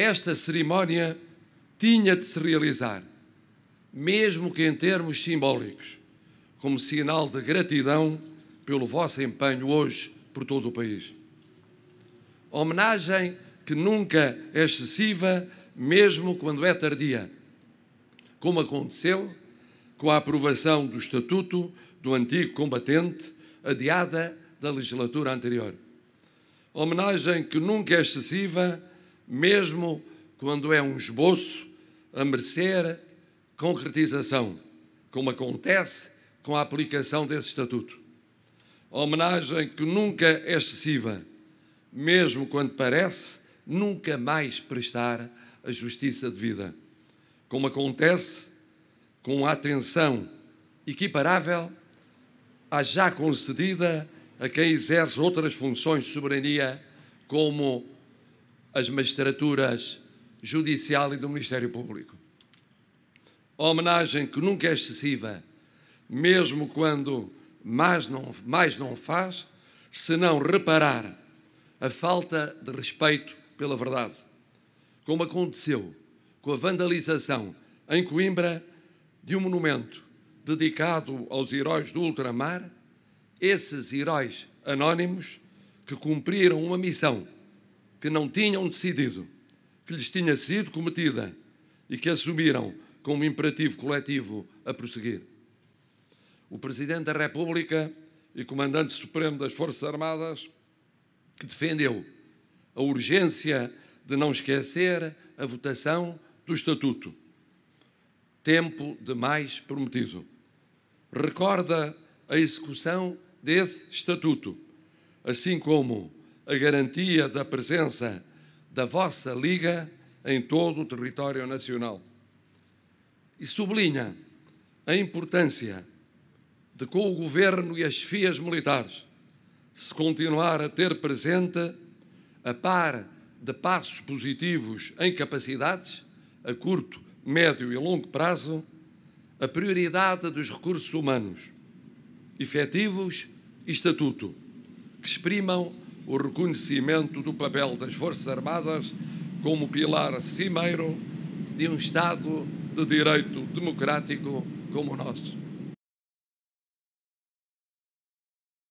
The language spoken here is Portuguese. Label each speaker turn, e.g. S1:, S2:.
S1: esta cerimónia tinha de se realizar, mesmo que em termos simbólicos, como sinal de gratidão pelo vosso empenho hoje por todo o país. Homenagem que nunca é excessiva, mesmo quando é tardia, como aconteceu com a aprovação do Estatuto do Antigo Combatente, adiada da legislatura anterior. Homenagem que nunca é excessiva, mesmo quando é um esboço a merecer concretização, como acontece com a aplicação desse estatuto. homenagem que nunca é excessiva, mesmo quando parece nunca mais prestar a justiça devida, como acontece com a atenção equiparável à já concedida a quem exerce outras funções de soberania, como as magistraturas judicial e do Ministério Público. A homenagem que nunca é excessiva, mesmo quando mais não, mais não faz, se não reparar a falta de respeito pela verdade, como aconteceu com a vandalização em Coimbra de um monumento dedicado aos heróis do ultramar, esses heróis anónimos que cumpriram uma missão que não tinham decidido, que lhes tinha sido cometida e que assumiram como imperativo coletivo a prosseguir. O Presidente da República e Comandante Supremo das Forças Armadas, que defendeu a urgência de não esquecer a votação do Estatuto. Tempo demais prometido. Recorda a execução desse Estatuto, assim como a garantia da presença da vossa Liga em todo o território nacional. E sublinha a importância de, com o governo e as chefias militares, se continuar a ter presente, a par de passos positivos em capacidades, a curto, médio e longo prazo, a prioridade dos recursos humanos, efetivos e estatuto, que exprimam o reconhecimento do papel das Forças Armadas como pilar cimeiro de um Estado de direito democrático como o nosso.